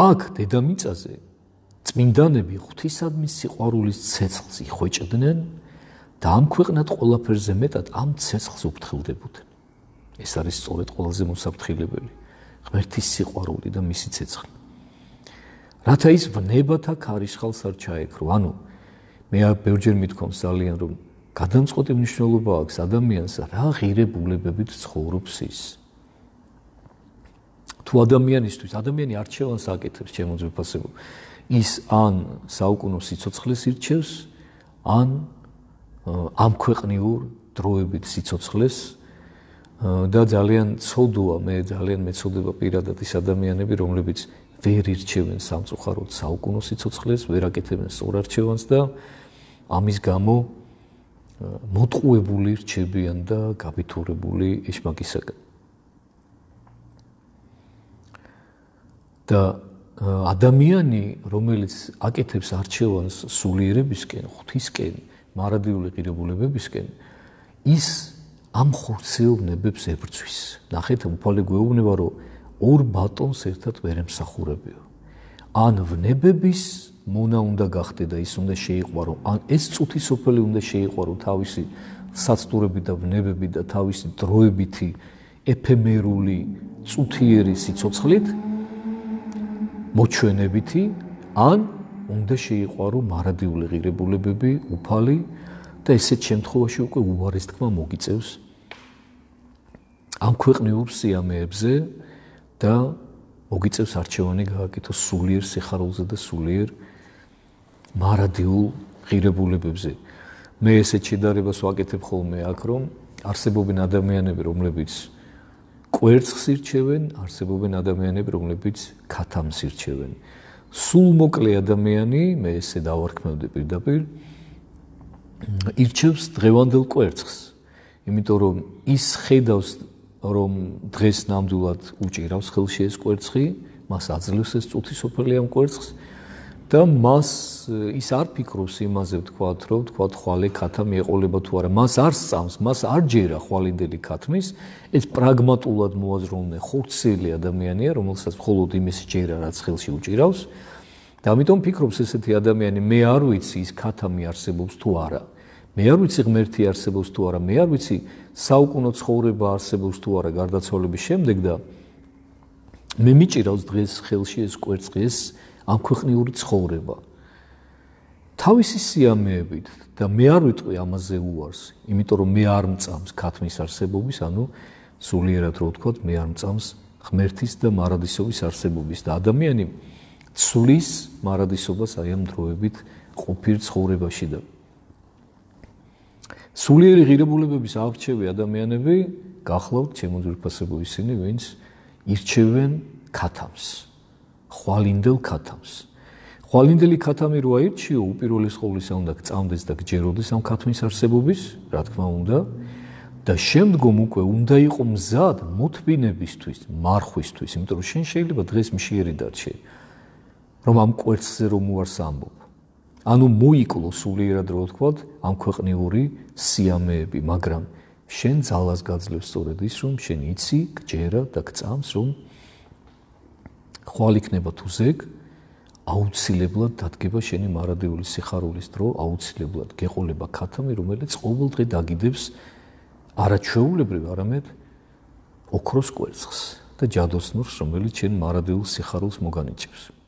აქ დედამიწაზე წმინდანები ღვთისადმი სიყვარულის ცეცხლს იხვეჭდნენ და ამ ქვეყნად ყველაფერზე მეტად ამ ცეცხლს უფრთხილდებოდნენ ეს არის სწორედ ყველაზე მოსაფრთხილებელი ღმერთის სიყვარული და მისი ცეცხლი რათა ის ვნებათა ქარიშხალს არ ჩაეკრო ანუ მე ბევრჯერ მithkom ძალიან რომ გადამწყვეტი მნიშვნელობა აქვს ადამიანს რა ღირებულებებით ცხოვრობს ის თუ ადამიანისთვის ადამიანი არჩევანს აკეთებს ჩემო ძებასებო ის ან საუკუნო სიცოცხლეს ირჩევს ან ამ ქვეყნიურ დროებით სიცოცხლეს და ძალიან ცოდოა მე ძალიან მეცოდება პირადად ის ადამიანები რომლებიც ვერ ირჩევენ სამწუხაროდ საუკუნო სიცოცხლეს ვერ აკეთებენ სწორ არჩევანს და ამის გამო მოტყუებული რჩებიან და გაბიტურებული ეშმაკისაკენ. და ადამიანი, რომელიც აკეთებს არჩევანს სულიერებისკენ, ღვთისკენ, მარადიული ღირებულებებისკენ, ის ამ ხორცეულნებებს ებრძვის. ნახეთ, უფალი გვეუბნება, რომ ორ ბატონს ერთად ვერ ემსახურებიო. ან ვნებების მონა უნდა გახდე და ის უნდა შეიყვა, რომ ან ეს წუთი სოფელი უნდა შეიყვა, რომ თავისი საცტურები და ვნებები და თავისი დროებითი ეფემერული წუთიერი სიცოცხლით მოჩვენებითი ან უნდა შეიყვარო მარადიული ღირებულებები უფალი და ესეთ შემთხვევაში უკვე უوارის თქმა მოგიწევს ამ ქვეყნიურ სიამეებზე და მოგიწევს არჩევანი გააკეთო სულიერ სიხარულზე და სულიერ მარადიულ ღირებულებებზე მე ესეთ შედარებას ვაკეთებ ხოლმე აქ რომ არსებობენ ადამიანები რომლებიც კვერცხს ირჩევენ, არსებობენ ადამიანები, რომლებიც ქათამს ირჩევენ. სულ მოკლე ადამიანი, მე ესე დავარქმევდი პირდაპირ, ირჩევს დღევანდელ კვერცხს. იმიტომ რომ ის ხედავს რომ დღეს ნამდვილად უჭირავს ხელში ეს კვერცხი, მას აძლევს ეს წუთი სოფელი ამ კვერცხს. და მას ის არ ფიქრობს იმაზე ვთქვათ, რომ ვთქვათ ხვალე ხათა მიეყოლება თუ არა. მას არ სწამს, მას არ ჯერა ხვალინდელი ხათმის, ეს პრაგმატულად მოაზროვნე ხორცელი ადამიანია, რომელსაც მხოლოდ იმის ჯერა, რაც ხელში უჭირავს. და ამიტომ ფიქრობს ესეთი ადამიანი, მე არ ვიცი ის ხათა მე არსებობს თუ არა. მე არ ვიცი ღმერთი არსებობს თუ არა, მე არ ვიცი საუკუნო ცხოვრება არსებობს თუ არა გარდაცვალების შემდეგ და მე მიჭირავს დღეს ხელში ეს კვერცხი ეს ამ ქვეყნიური ცხოვრება. თავისი სიამეებით და მე არ ვიტყვი ამაზე უარს, იმიტომ რომ მე არ მწამს ქათმის არსებობის, ანუ სულიერად რო ვთქვა, მე არ მწამს ღმერთის და მარადისობის არსებობის და ადამიანი ცვლის მარადისობას აი ამ დროებით ყოფილ ცხოვრებაში და სულიერი ღირებულებების აღჩევი ადამიანები გახლავთ ჩემო ძვირფასებო ისინი, ვინც ირჩევენ ქათამს. ხვალინდელ ქათამს. ხვალინდელი ქათამი როა ირჩიო უპირველეს ყოვლისა უნდა გწამდეს და გჯეროდეს ამ ქათმის არსებობის, რა თქმა უნდა. და შემდგომ უკვე უნდა იყოს მზად მოთმინებისთვის, მარხვისთვის, იმიტომ რომ შენ შეიძლება დღეს მშიერი დარჩე. რომ ამ კვერცხზე რომ უარს ამბობ. ანუ მოიკლო სულიერად რო ვთქვათ, ამ ქვეყნიური სიამეები, მაგრამ შენ ძალას გაძლევ სწორედ ის, რომ შენ იცი, გჯერა და გწამს, რომ ხვალ იქნება თუ ზეგ აუცილებლად დადგება შენი მარადეული სიხარულის დრო, აუცილებლად გეყოლება ქათამი, რომელიც ყოველდღე დაგიდებს არაჩვეულებრივ, არამედ ოქროს კვერცხს და ჯადოსნურს, რომელიც შენ მარადეულ სიხარულს მოგანიჭებს.